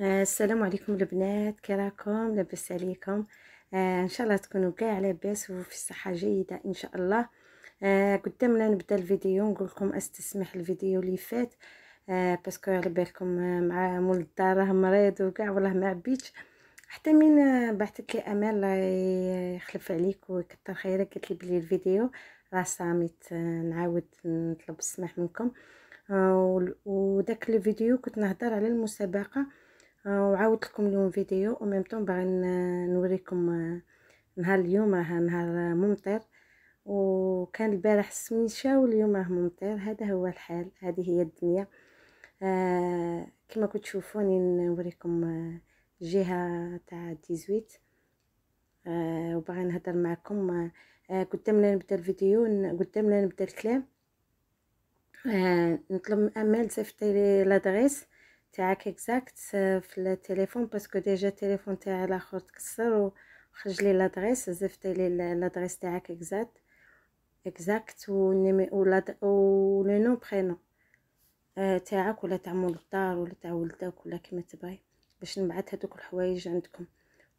السلام عليكم البنات كي راكم لاباس عليكم آه، ان شاء الله تكونوا كاع لاباس وفي صحه جيده ان شاء الله آه، قدامنا نبدا الفيديو نقول لكم استسمح الفيديو اللي فات آه، باسكو على بالكم مع مول الدار راه مريض وكاع والله ما عبيتش حتى من بعثت لي امال الله يخلف عليك ويكثر خيرك قالت لي بلي الفيديو راه صامت نعاود نطلب السماح منكم وداك الفيديو كنت نهضر على المسابقه وعاودت لكم اليوم فيديو وميم طون باغي نوريكم آه، نهار اليوم راه نهار ممطر وكان البارح سميشه واليوم راه ممطر هذا هو الحال هذه هي الدنيا آه كما كنت تشوفوني نوريكم الجهه آه، تاع 18 آه وباغي نهضر معكم آه قدامنا نبدا الفيديو قدامنا نبدا الكلام آه نطلب من امال تصيفطي لي لادريس تاعك اكزاكت آه، في التليفون باسكو ديجا التليفون تاعي الاخر تكسر وخرج لي لادريس زفت لي لادريس تاعك اكزاكت اكزاكت ونيمي و لو نو برينو تاعك ولا تاع مول الدار ولا تاع ولدك ولا كيما تبغي باش نبعث هذوك الحوايج عندكم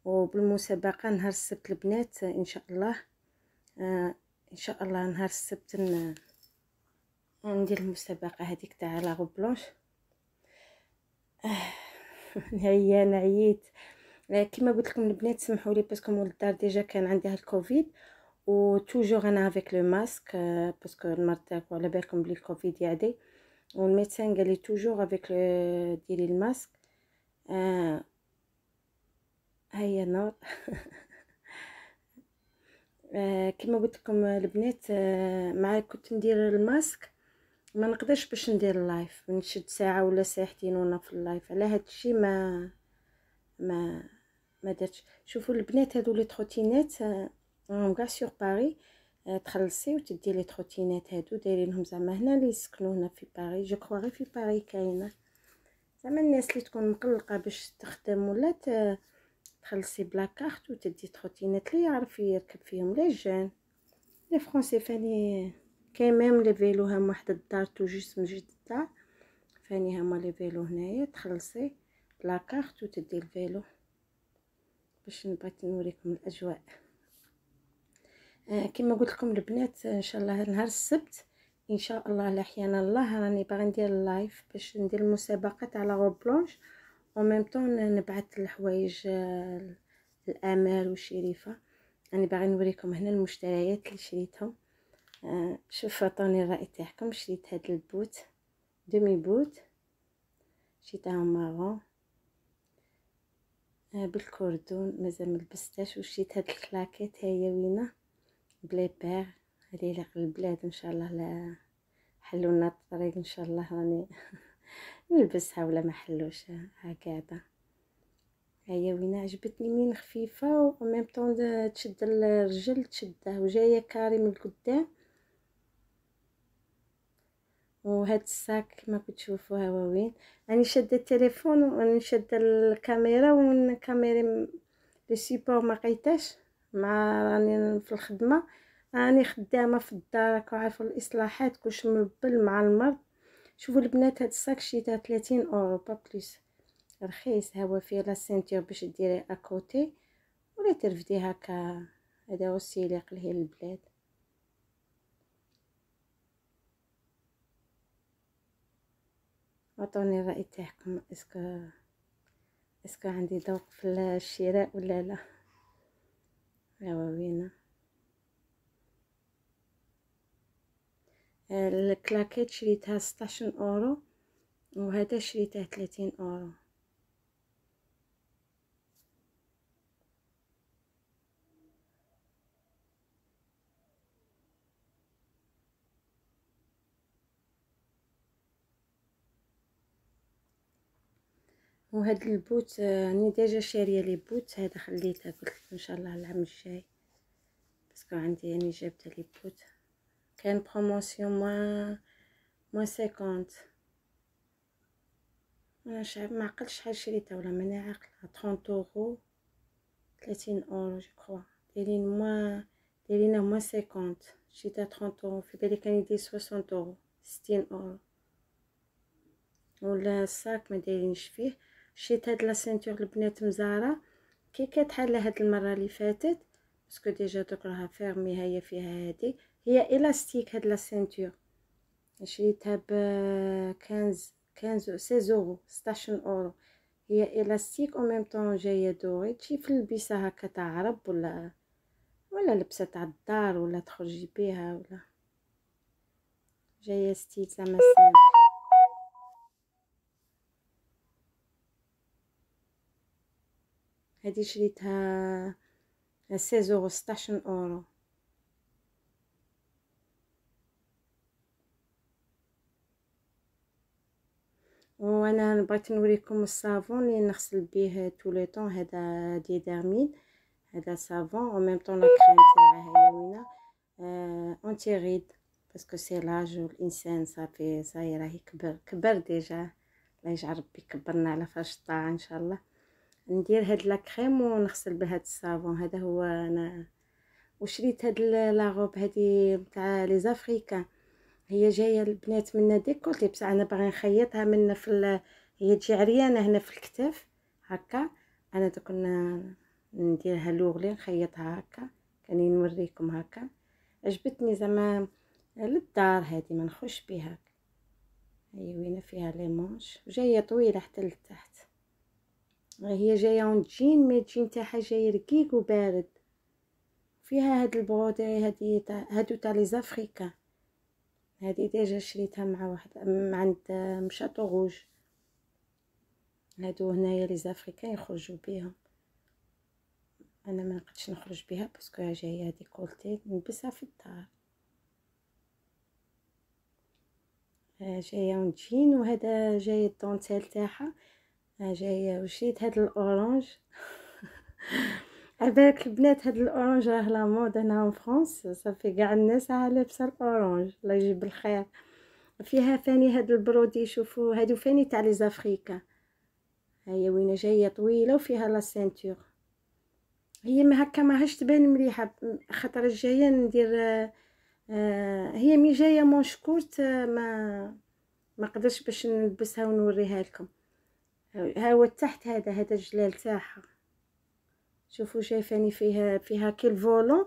وبالمسابقه نهار السبت البنات آه، ان شاء الله آه، ان شاء الله نهار السبت ندير المسابقه هذيك تاع لا روبلونش انا عييت كما قلت لكم البنات سمحوا لي باسكو مول الدار ديجا كان عندي هاد الكوفيد و توجور انا افيك لو ماسك باسكو المرض تاعك على بالكم بلي الكوفيد يعدي والميتسان قال لي توجور افيك ديري الماسك آه هيا نور آه كما قلت لكم البنات آه، مع كنت ندير الماسك ما نقدرش باش ندير اللايف نشد ساعه ولا ساعتين وانا في اللايف على هذا الشيء ما ما ما درتش شوفوا البنات هادو لي تروتينات راهم كاع سور باري آه، تخلصي وتدي لي تروتينات هادو دايرينهم زعما هنا اللي يسكنوا هنا في باري جو كخوا غير في باري كاينه زعما الناس اللي تكون مقلقه باش تخدم ولا تخلصي بلا كارت وتدي تروتينات لي يعرف يركب فيهم لي جان لي فرونسي فاني كاين ميم لي فيلو هما حتى الدار تو جوست من جد الدار فاني هما لي فيلو هنايا تخلصي لاكارت وتدي الفيلو باش بغيت نوريكم الاجواء آه كما قلت لكم البنات ان شاء الله نهار السبت ان شاء الله لحيانا الله راني باغي ندير اللايف باش ندير المسابقه على غو بلونج وميم طون نبعث الحوايج آه، الامال وشريفه راني باغي نوريكم هنا المشتريات اللي شريتهم آه، شوف عطوني الراي تاعكم شريت هاد البوت دومي بوت شريتهم مارون آه، بالكوردون مازال ملبستهاش وشريت هاد الكلاكيت هي وينه بلي بير هادي على البلاد ان شاء الله لا حلوا لنا الطريق ان شاء الله راني نلبسها ولا ما حلوش ها قاعده هيا وينه عجبتني منين خفيفه وميم طون آه، تشد الرجل تشده وجايه كاري من القدام وهاد الساك كما كتشوفوا وين راني شاده التليفون وراني شاده الكاميرا والكاميرا لي سيبور ما قيتاش مع راني في الخدمه راني خدامه في الدار راكو عارفوا الاصلاحات كلش مبل مع المرض شوفوا البنات هاد الساك شيتها 30 اورو با بليس رخيص هو فيه لا سينتور باش ديري اكوتي ولا ترفدي هكا هذا هو السيليق لهي البلاد عطوني الراي تاعكم اسكو اسكو عندي ذوق في الشراء ولا لا ايوا بينا آه، الكلاكيت شريتها 16 اورو وهذا شريته 30 اورو وهاد البوت راني آه، ديجا شاريه لي بوت هذا خليته قلت ان شاء الله العام الجاي باسكو عندي يعني جبت لي بوت كان بروموسيون ما ما سيكونت انا شعب ما عقلتش شحال شريتها ولا ما عاقله 30 اورو 30 اورو جو كرو دايرين ما دايرينه ما 50 شريتها 30 اورو في بالي كان يدي 60 اورو 60 اورو ولا الساك ما دايرينش فيه شيت هاد لا سينتور البنات مزاره كي كتحال هاد المره اللي فاتت باسكو ديجا دوك راها فيرمي هي فيها هادي هي الاستيك هاد لا سينتور شريتها ب 15 15 16 اورو 16 اورو هي الاستيك او ميم طون جايه دوري تشي في البسه هكا تاع عرب ولا ولا لبسه تاع الدار ولا تخرجي بيها ولا جايه ستيل زعما سامبل هذه شريتها 16 اورو 16 اورو وانا بغيت نوريكم الصابون اللي نغسل به طون هذا ديدرمين هذا صابون او ميم طون لا كريم تاعها هي وينه آه اونتي ريد باسكو سي لاج الانسان صافي صاير راهي كبر كبر ديجا الله يجعل ربي يكبرنا على فرش الطاعه ان شاء الله ندير هاد لا كريم ونغسل بها هاد الصابون هذا هو انا وشريت هاد لا روب هادي تاع لي زافريكا هي جايه البنات من ديكولتي بصح انا باغي نخيطها من في ال... هي تجي عريانه هنا في الكتف هكا انا دوك نديرها لوغلي نخيطها هكا كاني نوريكم هكا عجبتني زعما للدار هادي ما نخش بها هي وين فيها لي مونش وجايه طويله حتى لتحت هي جايه عند جين ما جين تاعها جاي رقيق وبارد فيها هاد البرودي هادي تاع هادو تاع لي زافريكا هادي ديجا شريتها مع واحد مع عند مشاتو غوج هادو هنايا لي زافريكا يخرجوا بيها انا ما نقدش نخرج بها باسكو جايه هادي كولتي نلبسها في الدار آه، جايه جين وهذا جاي الدونتيل تاعها ها جايه وشيت هاد الاورانج عبالك البنات هاد الاورانج راه لا مود هنا في فرنسا صافي كاع الناس لابسه الاورانج الله يجيب الخير فيها فاني هاد البرودي شوفوا هادو فاني تاع لي زافريكا هي وين جايه طويله وفيها لا سينتور هي ما هكا ماهاش تبان مليحه خاطر الجايه ندير آه هي مي جايه مونشكورت ما ما قدرش باش نلبسها ونوريها لكم ها هو تحت هذا هذا الجلال تاعها شوفوا شايفاني فيها فيها كي الفولون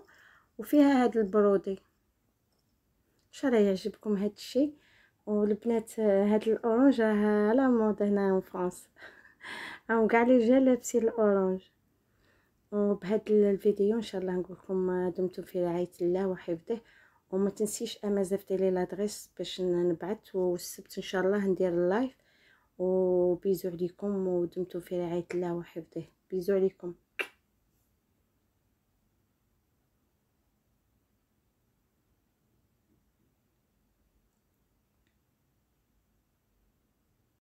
وفيها هذا البرودي ان شاء الله يعجبكم هذا الشيء والبنات هاد الاورانج راه على مود هنا في فرنسا او كاع لي جا لابسين الاورانج وبهذا الفيديو ان شاء الله نقول لكم دمتم في رعايه الله وحفظه وما تنسيش امازافتي لي لادريس باش نبعث والسبت ان شاء الله ندير اللايف وبيزو عليكم ودمتم في رعايه الله وحفظه بيزو عليكم